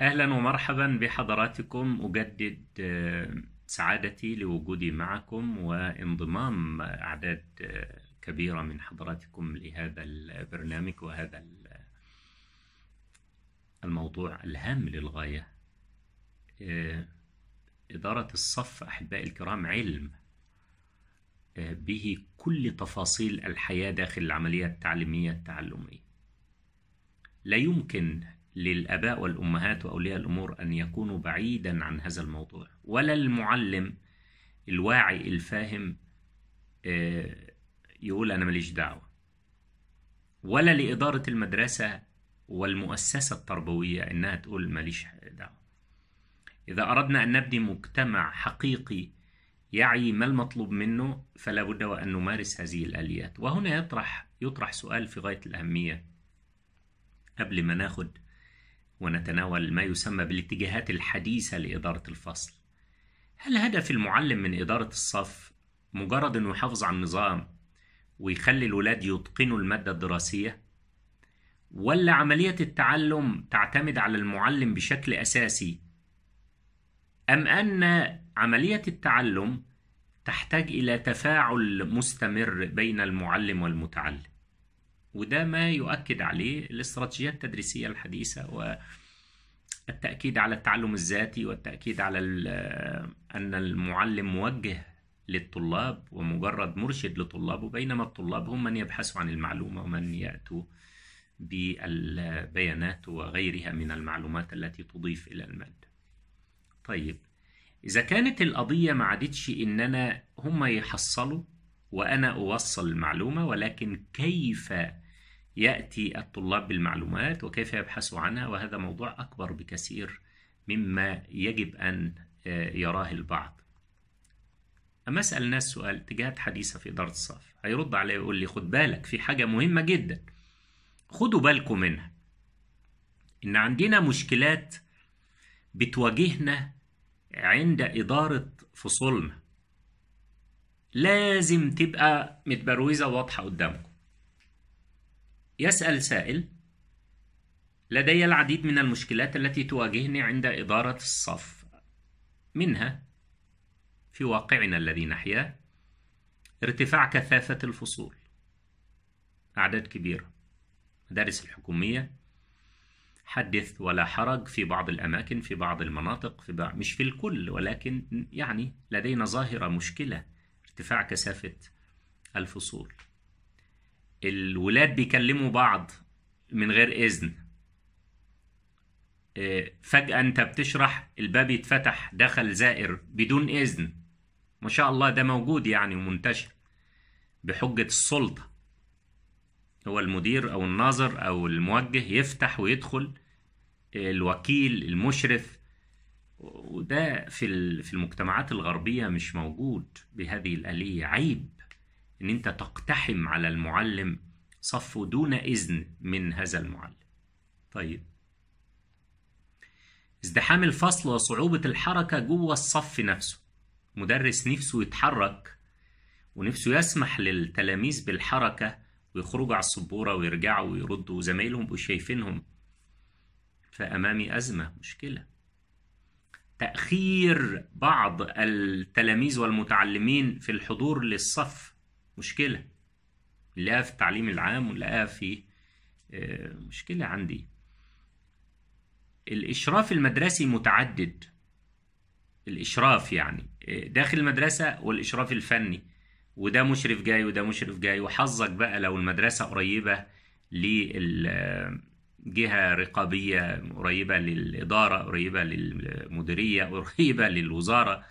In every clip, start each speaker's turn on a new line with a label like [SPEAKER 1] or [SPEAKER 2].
[SPEAKER 1] أهلا ومرحبا بحضراتكم أجدد آه، سعادتي لوجودي معكم وانضمام أعداد آه، كبيرة من حضراتكم لهذا البرنامج وهذا الموضوع الهام للغاية آه، إدارة الصف أحبائي الكرام علم به كل تفاصيل الحياة داخل العملية التعليمية التعلمية لا يمكن للآباء والأمهات وأولياء الأمور أن يكونوا بعيدا عن هذا الموضوع ولا المعلم الواعي الفاهم آه، يقول أنا ماليش دعوة ولا لإدارة المدرسة والمؤسسة التربوية إنها تقول ماليش دعوة إذا أردنا أن نبني مجتمع حقيقي يعي ما المطلوب منه فلا بد وأن نمارس هذه الآليات وهنا يطرح يطرح سؤال في غاية الأهمية قبل ما ناخد ونتناول ما يسمى بالاتجاهات الحديثة لإدارة الفصل. هل هدف المعلم من إدارة الصف مجرد إنه يحافظ على النظام ويخلي الولاد يتقنوا المادة الدراسية؟ ولا عملية التعلم تعتمد على المعلم بشكل أساسي؟ أم أن عملية التعلم تحتاج إلى تفاعل مستمر بين المعلم والمتعلم؟ وده ما يؤكد عليه الاستراتيجيات التدريسية الحديثة والتأكيد على التعلم الذاتي والتأكيد على أن المعلم موجه للطلاب ومجرد مرشد لطلابه بينما الطلاب هم من يبحثوا عن المعلومة ومن يأتوا بالبيانات وغيرها من المعلومات التي تضيف إلى المادة طيب إذا كانت القضية ما عادتش إن أنا هم يحصلوا وأنا أوصل المعلومة ولكن كيف يأتي الطلاب بالمعلومات وكيف يبحثوا عنها وهذا موضوع أكبر بكثير مما يجب أن آه، يراه البعض أما أسأل الناس سؤال اتجاهات حديثة في إدارة الصف هيرد عليه ويقول لي خد بالك في حاجة مهمة جدا خدوا بالكم منها إن عندنا مشكلات بتواجهنا عند إدارة فصولنا لازم تبقى متبروزة واضحة قدامكم يسأل سائل لدي العديد من المشكلات التي تواجهني عند إدارة الصف منها في واقعنا الذي نحياه ارتفاع كثافة الفصول أعداد كبيرة مدارس الحكومية حدث ولا حرج في بعض الأماكن في بعض المناطق في بعض مش في الكل ولكن يعني لدينا ظاهرة مشكلة ارتفاع كثافة الفصول الولاد بيكلموا بعض من غير إذن آه، فجأة أنت بتشرح الباب يتفتح دخل زائر بدون إذن ما شاء الله ده موجود يعني ومنتشر بحجة السلطة هو المدير أو الناظر أو الموجه يفتح ويدخل آه، الوكيل المشرف وده في في المجتمعات الغربية مش موجود بهذه الآلية عيب ان انت تقتحم على المعلم صفه دون اذن من هذا المعلم طيب ازدحام الفصل وصعوبة الحركة جوه الصف نفسه مدرس نفسه يتحرك ونفسه يسمح للتلاميذ بالحركة ويخرجوا على السبورة ويرجعوا ويردوا وزمايلهم يبقوا شايفينهم فأمامي أزمة مشكلة تأخير بعض التلاميذ والمتعلمين في الحضور للصف مشكلة نلاقيها في التعليم العام ونلاقيها في آه، مشكلة عندي الإشراف المدرسي متعدد الإشراف يعني آه، داخل المدرسة والإشراف الفني وده مشرف جاي وده مشرف جاي وحظك بقى لو المدرسة قريبة لجهة رقابية قريبة للإدارة قريبة للمديرية قريبة للوزارة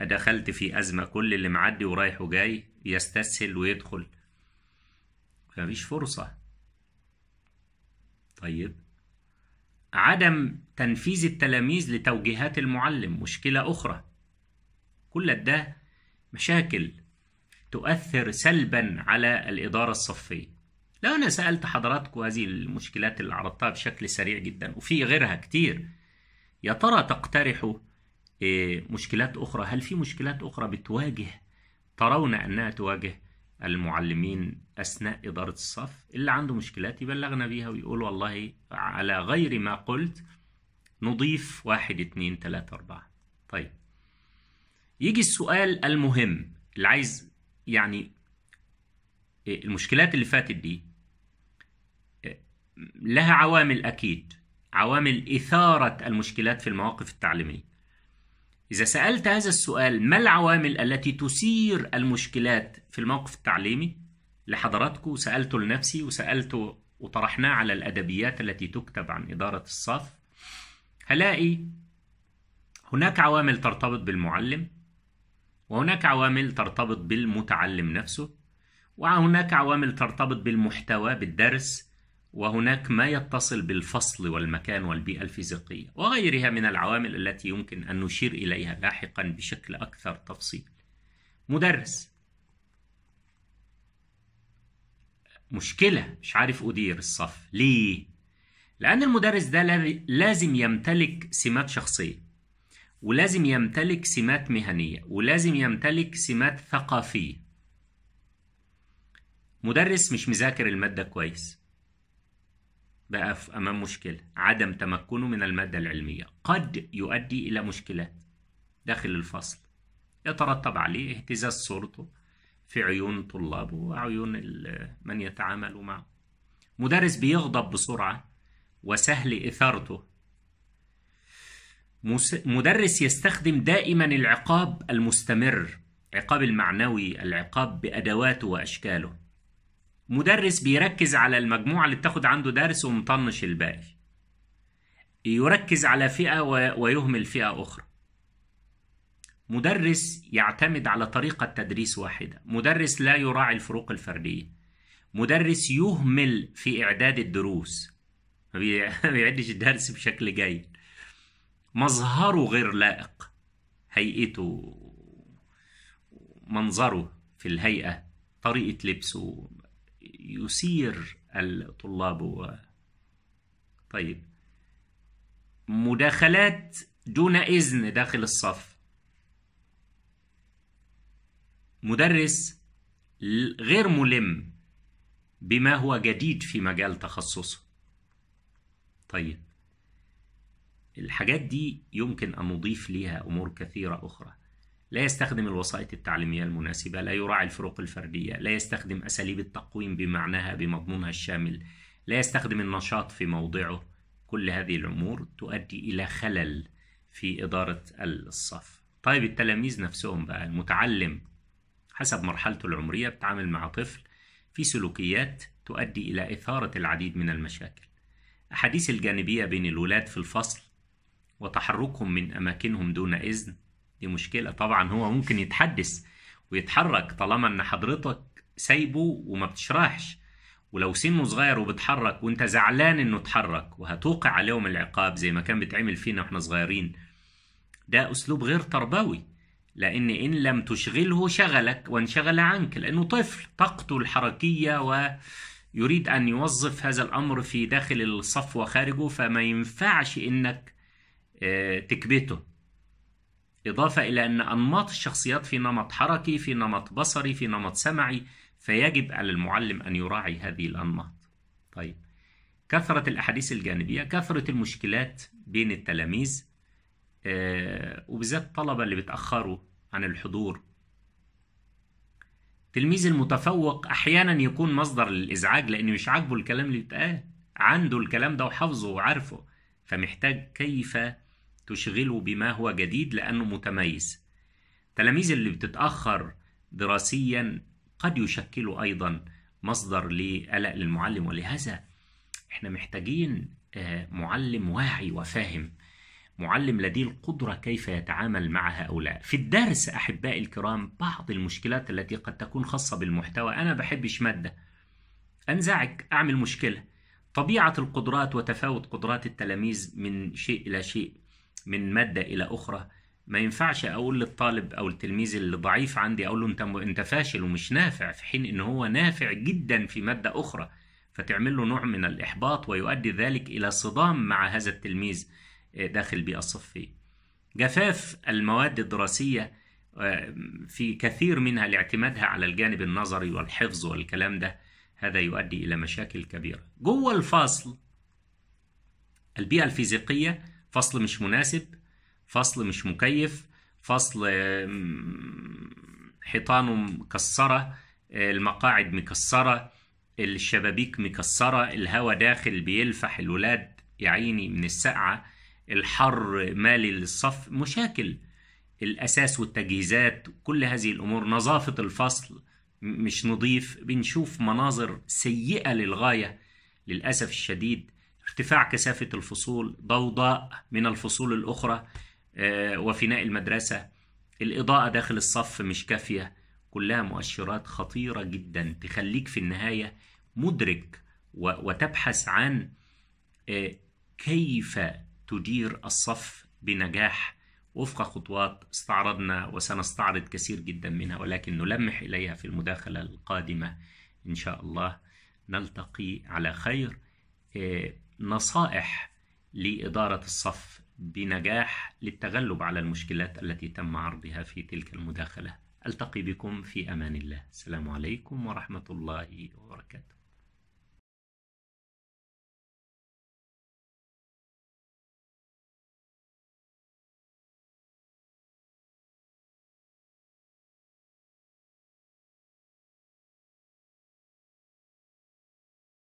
[SPEAKER 1] دخلت في أزمة كل اللي معدي ورايح وجاي يستسهل ويدخل مفيش فرصة طيب عدم تنفيذ التلاميذ لتوجيهات المعلم مشكلة أخرى كل ده مشاكل تؤثر سلبا على الإدارة الصفية لو أنا سألت حضراتكم هذه المشكلات اللي عرضتها بشكل سريع جدا وفي غيرها كتير يا ترى تقترحوا إيه، مشكلات أخرى هل في مشكلات أخرى بتواجه ترون أنها تواجه المعلمين أثناء إدارة الصف اللي عنده مشكلات يبلغنا بيها ويقول والله على غير ما قلت نضيف واحد اثنين ثلاثة أربعة طيب يجي السؤال المهم اللي عايز يعني المشكلات اللي فاتت دي لها عوامل أكيد عوامل إثارة المشكلات في المواقف التعليمية إذا سألت هذا السؤال ما العوامل التي تثير المشكلات في الموقف التعليمي لحضراتكم سألته لنفسي وسألته وطرحناه على الأدبيات التي تكتب عن إدارة الصف هلاقي هناك عوامل ترتبط بالمعلم وهناك عوامل ترتبط بالمتعلم نفسه وهناك عوامل ترتبط بالمحتوى بالدرس وهناك ما يتصل بالفصل والمكان والبيئة الفيزيقية وغيرها من العوامل التي يمكن أن نشير إليها لاحقا بشكل أكثر تفصيل مدرس مشكلة مش عارف أدير الصف ليه؟ لأن المدرس ده لازم يمتلك سمات شخصية ولازم يمتلك سمات مهنية ولازم يمتلك سمات ثقافية مدرس مش مذاكر المادة كويس بقى في أمام مشكلة عدم تمكنه من المادة العلمية قد يؤدي إلى مشكله داخل الفصل يترتب عليه اهتزاز صورته في عيون طلابه وعيون من يتعامل معه مدرس بيغضب بسرعة وسهل إثارته مدرس يستخدم دائما العقاب المستمر عقاب المعنوي العقاب بأدواته وأشكاله مدرس بيركز على المجموعة اللي بتاخد عنده درس ومطنش الباقي يركز على فئة ويهمل فئة أخرى مدرس يعتمد على طريقة تدريس واحدة مدرس لا يراعي الفروق الفردية مدرس يهمل في إعداد الدروس ما بيعدش الدرس بشكل جيد مظهره غير لائق هيئته منظره في الهيئة طريقة لبسه يسير الطلاب و... طيب مداخلات دون إذن داخل الصف مدرس غير ملم بما هو جديد في مجال تخصصه طيب الحاجات دي يمكن أن نضيف لها أمور كثيرة أخرى لا يستخدم الوسائط التعليمية المناسبة لا يراعي الفروق الفردية لا يستخدم أساليب التقويم بمعناها بمضمونها الشامل لا يستخدم النشاط في موضعه كل هذه الأمور تؤدي إلى خلل في إدارة الصف طيب التلاميذ نفسهم بقى المتعلم حسب مرحلته العمرية بتعامل مع طفل في سلوكيات تؤدي إلى إثارة العديد من المشاكل أحاديث الجانبية بين الولاد في الفصل وتحركهم من أماكنهم دون إذن دي مشكلة طبعا هو ممكن يتحدث ويتحرك طالما ان حضرتك سايبه وما بتشرحش ولو سنه صغير وبتحرك وانت زعلان انه اتحرك وهتوقع عليهم العقاب زي ما كان بيتعمل فينا واحنا صغيرين ده اسلوب غير تربوي لان ان لم تشغله شغلك وانشغل عنك لانه طفل طاقته الحركيه ويريد ان يوظف هذا الامر في داخل الصف وخارجه فما ينفعش انك آه، تكبته إضافة إلى أن أنماط الشخصيات في نمط حركي في نمط بصري في نمط سمعي فيجب على المعلم أن يراعي هذه الأنماط طيب كثرة الأحاديث الجانبية كثرة المشكلات بين التلاميذ آه، وبالذات الطلبة اللي بيتأخروا عن الحضور تلميذ المتفوق أحيانا يكون مصدر للإزعاج لأنه مش عاجبه الكلام اللي بيتقال عنده الكلام ده وحافظه وعارفه فمحتاج كيف تشغله بما هو جديد لأنه متميز التلاميذ اللي بتتأخر دراسيا قد يشكلوا أيضا مصدر لقلق للمعلم ولهذا احنا محتاجين آه، معلم واعي وفاهم معلم لديه القدرة كيف يتعامل مع هؤلاء في الدرس أحبائي الكرام بعض المشكلات التي قد تكون خاصة بالمحتوى أنا بحبش مادة أنزعج أعمل مشكلة طبيعة القدرات وتفاوت قدرات التلاميذ من شيء إلى شيء من ماده الى اخرى ما ينفعش اقول للطالب او التلميذ اللي ضعيف عندي اقول له انت انت فاشل ومش نافع في حين ان هو نافع جدا في ماده اخرى فتعمل له نوع من الاحباط ويؤدي ذلك الى صدام مع هذا التلميذ آه، داخل البيئه الصفيه. جفاف المواد الدراسيه آه، في كثير منها لاعتمادها على الجانب النظري والحفظ والكلام ده هذا يؤدي الى مشاكل كبيره. جوه الفصل البيئه الفيزيقيه فصل مش مناسب فصل مش مكيف فصل حيطانه مكسرة المقاعد مكسرة الشبابيك مكسرة الهواء داخل بيلفح الولاد يا عيني من الساعة الحر مالي للصف مشاكل الأساس والتجهيزات كل هذه الأمور نظافة الفصل مش نظيف بنشوف مناظر سيئة للغاية للأسف الشديد ارتفاع كثافة الفصول ضوضاء من الفصول الأخرى آه، وفناء المدرسة الإضاءة داخل الصف مش كافية كلها مؤشرات خطيرة جدا تخليك في النهاية مدرك وتبحث عن آه، كيف تدير الصف بنجاح وفق خطوات استعرضنا وسنستعرض كثير جدا منها ولكن نلمح إليها في المداخلة القادمة إن شاء الله نلتقي على خير آه، نصائح لإدارة الصف بنجاح للتغلب على المشكلات التي تم عرضها في تلك المداخلة ألتقي بكم في أمان الله السلام عليكم ورحمة الله وبركاته